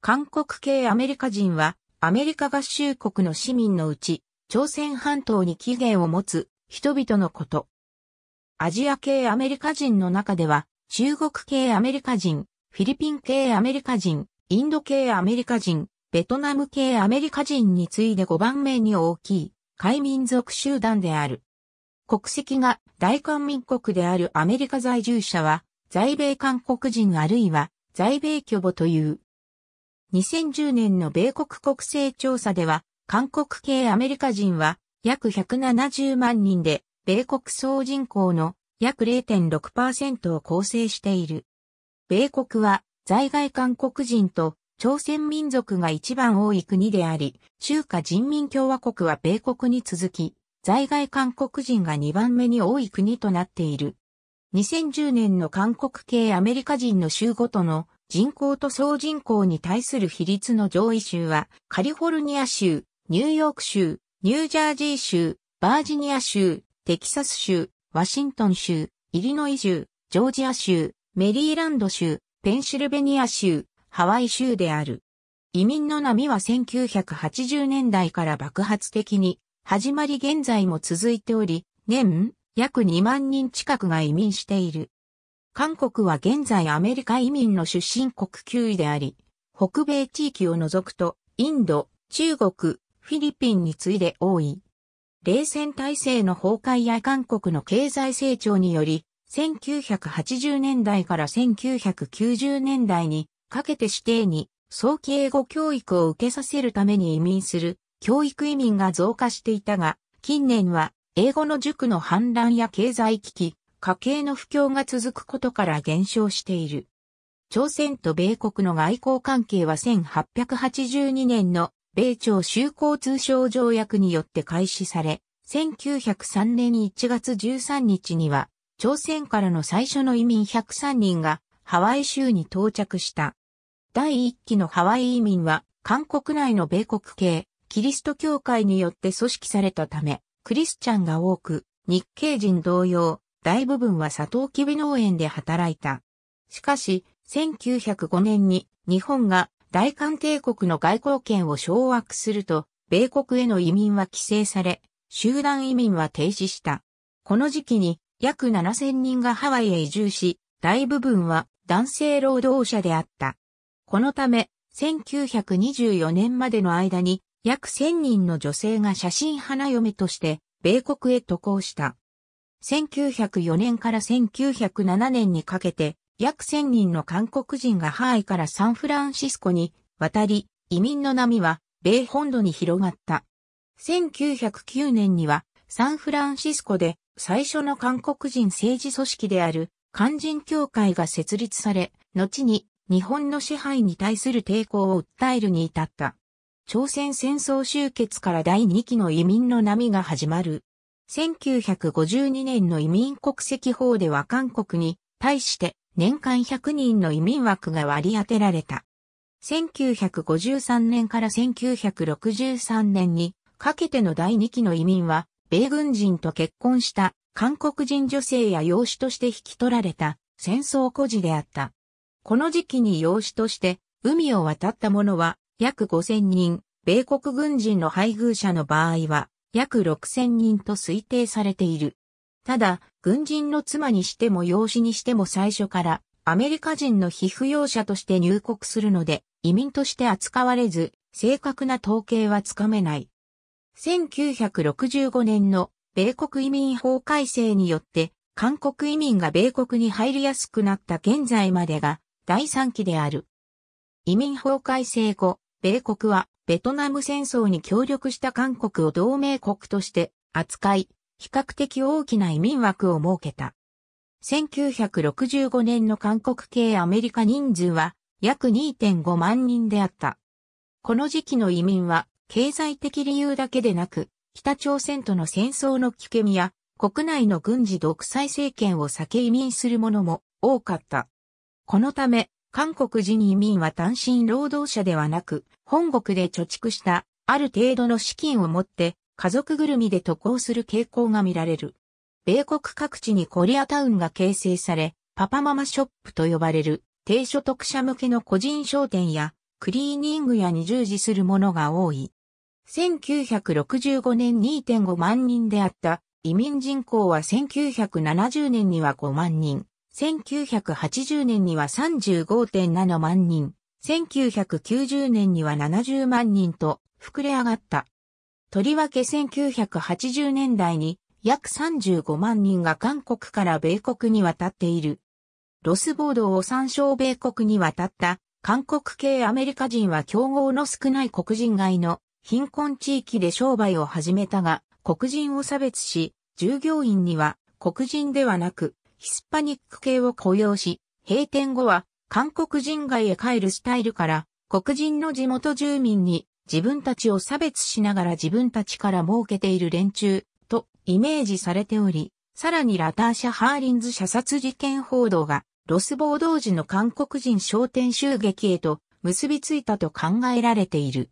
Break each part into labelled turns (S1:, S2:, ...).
S1: 韓国系アメリカ人は、アメリカ合衆国の市民のうち、朝鮮半島に起源を持つ人々のこと。アジア系アメリカ人の中では、中国系アメリカ人、フィリピン系アメリカ人、インド系アメリカ人、ベトナム系アメリカ人に次いで5番目に大きい、海民族集団である。国籍が大韓民国であるアメリカ在住者は、在米韓国人あるいは在米巨母という2010年の米国国勢調査では、韓国系アメリカ人は約170万人で、米国総人口の約0.6%を構成している。米国は在外韓国人と朝鮮民族が一番多い国であり、中華人民共和国は米国に続き、在外韓国人が2番目に多い国となっている。2010年の韓国系アメリカ人の州ごとの人口と総人口に対する比率の上位州は、カリフォルニア州、ニューヨーク州、ニュージャージー州、バージニア州、テキサス州、ワシントン州、イリノイ州、ジョージア州、メリーランド州、ペンシルベニア州、ハワイ州である。移民の波は1980年代から爆発的に始まり現在も続いており、年約2万人近くが移民している。韓国は現在アメリカ移民の出身国9位であり、北米地域を除くと、インド、中国、フィリピンに次いで多い。冷戦体制の崩壊や韓国の経済成長により、1980年代から1990年代にかけて指定に早期英語教育を受けさせるために移民する教育移民が増加していたが、近年は英語の塾の氾濫や経済危機、家計の不況が続くことから減少している。朝鮮と米国の外交関係は1882年の米朝修好通商条約によって開始され、1903年1月13日には、朝鮮からの最初の移民103人がハワイ州に到着した。第1期のハワイ移民は、韓国内の米国系、キリスト教会によって組織されたため、クリスチャンが多く、日系人同様、大部分はサトウキビ農園で働いた。しかし、1905年に日本が大韓帝国の外交権を掌握すると、米国への移民は規制され、集団移民は停止した。この時期に約7000人がハワイへ移住し、大部分は男性労働者であった。このため、1924年までの間に約1000人の女性が写真花嫁として米国へ渡航した。1904年から1907年にかけて、約1000人の韓国人がハワイからサンフランシスコに渡り、移民の波は米本土に広がった。1909年にはサンフランシスコで最初の韓国人政治組織である韓人協会が設立され、後に日本の支配に対する抵抗を訴えるに至った。朝鮮戦争終結から第2期の移民の波が始まる。1952年の移民国籍法では韓国に対して年間100人の移民枠が割り当てられた。1953年から1963年にかけての第2期の移民は、米軍人と結婚した韓国人女性や養子として引き取られた戦争孤児であった。この時期に養子として海を渡った者は約5000人、米国軍人の配偶者の場合は約6000人と推定されている。ただ、軍人の妻にしても養子にしても最初からアメリカ人の被扶養者として入国するので、移民として扱われず、正確な統計はつかめない。1965年の米国移民法改正によって、韓国移民が米国に入りやすくなった現在までが第3期である。移民法改正後、米国はベトナム戦争に協力した韓国を同盟国として扱い、比較的大きな移民枠を設けた。1965年の韓国系アメリカ人数は約2.5万人であった。この時期の移民は経済的理由だけでなく、北朝鮮との戦争の危険や国内の軍事独裁政権を避け移民する者も多かった。このため、韓国人移民は単身労働者ではなく、本国で貯蓄したある程度の資金を持って家族ぐるみで渡航する傾向が見られる。米国各地にコリアタウンが形成され、パパママショップと呼ばれる低所得者向けの個人商店やクリーニング屋に従事するものが多い。1965年2.5万人であった移民人口は1970年には5万人。1980年には35.7万人、1990年には70万人と膨れ上がった。とりわけ1980年代に約35万人が韓国から米国に渡っている。ロスボードを参照米国に渡った韓国系アメリカ人は競合の少ない黒人街の貧困地域で商売を始めたが黒人を差別し従業員には黒人ではなくヒスパニック系を雇用し、閉店後は韓国人街へ帰るスタイルから、黒人の地元住民に自分たちを差別しながら自分たちから設けている連中とイメージされており、さらにラターシャ・ハーリンズ射殺事件報道がロス暴動時の韓国人商店襲撃へと結びついたと考えられている。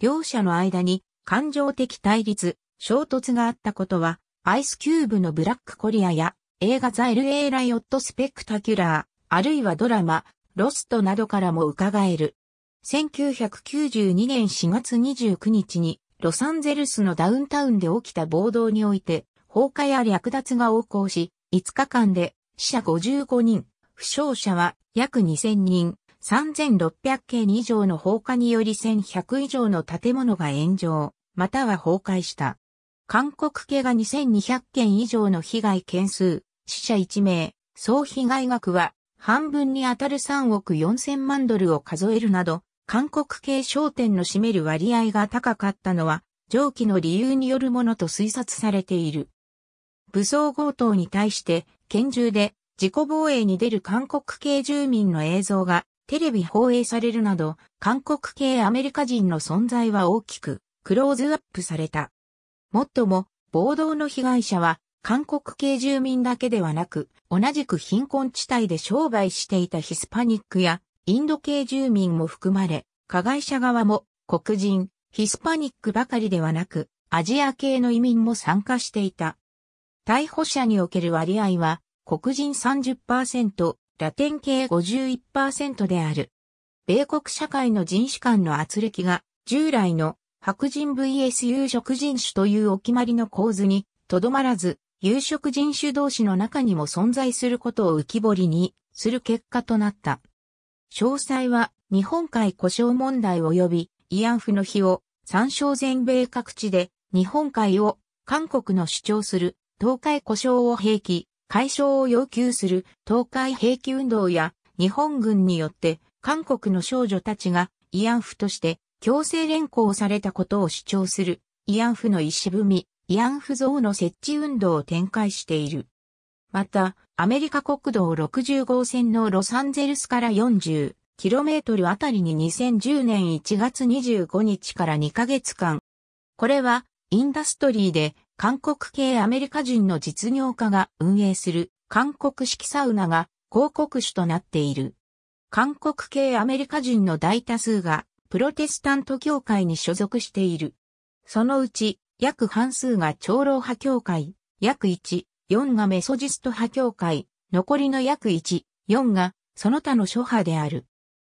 S1: 両者の間に感情的対立、衝突があったことは、アイスキューブのブラックコリアや映画ザ・ LA ライオット・スペクタキュラー、あるいはドラマ、ロストなどからも伺える。1992年4月29日に、ロサンゼルスのダウンタウンで起きた暴動において、放火や略奪が横行し、5日間で死者55人、負傷者は約2000人、3600件以上の放火により1100以上の建物が炎上、または崩壊した。韓国系が2200件以上の被害件数、死者1名、総被害額は半分に当たる3億4000万ドルを数えるなど、韓国系商店の占める割合が高かったのは、上記の理由によるものと推察されている。武装強盗に対して、拳銃で自己防衛に出る韓国系住民の映像がテレビ放映されるなど、韓国系アメリカ人の存在は大きくクローズアップされた。もっとも、暴動の被害者は韓国系住民だけではなく、同じく貧困地帯で商売していたヒスパニックやインド系住民も含まれ、加害者側も黒人、ヒスパニックばかりではなく、アジア系の移民も参加していた。逮捕者における割合は、黒人30%、ラテン系51%である。米国社会の人種間の圧力が、従来の白人 VS 有色人種というお決まりの構図に、とどまらず、有色人種同士の中にも存在することを浮き彫りにする結果となった。詳細は日本海故障問題及び慰安婦の日を参照全米各地で日本海を韓国の主張する東海故障を兵器解消を要求する東海兵器運動や日本軍によって韓国の少女たちが慰安婦として強制連行されたことを主張する慰安婦の石踏み慰安婦像の設置運動を展開している。また、アメリカ国道60号線のロサンゼルスから 40km あたりに2010年1月25日から2ヶ月間。これは、インダストリーで、韓国系アメリカ人の実業家が運営する韓国式サウナが広告主となっている。韓国系アメリカ人の大多数がプロテスタント教会に所属している。そのうち約半数が長老派教会、約1、4がメソジスト派教会、残りの約1、4がその他の諸派である。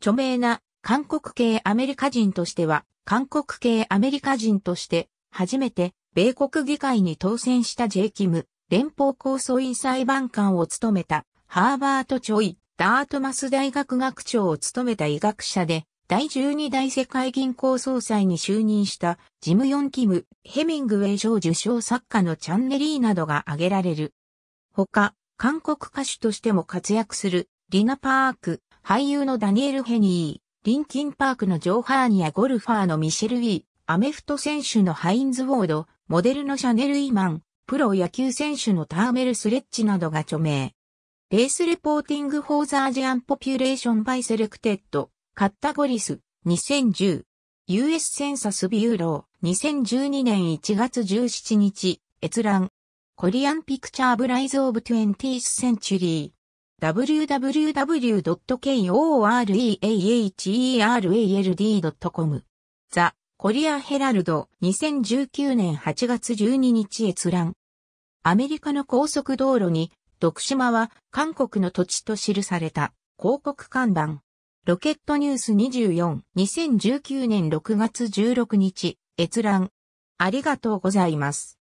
S1: 著名な韓国系アメリカ人としては、韓国系アメリカ人として、初めて米国議会に当選したジェイ・キム、連邦想委院裁判官を務めた、ハーバート・チョイ、ダートマス大学学長を務めた医学者で、第12代世界銀行総裁に就任したジム・ヨン・キム、ヘミングウェイ賞受賞作家のチャンネリーなどが挙げられる。他、韓国歌手としても活躍するリナ・パーク、俳優のダニエル・ヘニー、リンキン・パークのジョー・ハーニやゴルファーのミシェル・ウィー、アメフト選手のハインズ・ウォード、モデルのシャネル・イーマン、プロ野球選手のターメル・スレッチなどが著名。レースレポーティング・フォー・ザ・アジアン・ポピュレーション・バイ・セレクテッド、カッタゴリス、2010。US センサスビューロー、2012年1月17日、閲覧。コリアンピクチャーブライズオブ 20th Century。www.koreaherald.com。ザ・コリアヘラルド、2019年8月12日閲覧。アメリカの高速道路に、徳島は韓国の土地と記された広告看板。ロケットニュース24、2019年6月16日、閲覧。ありがとうございます。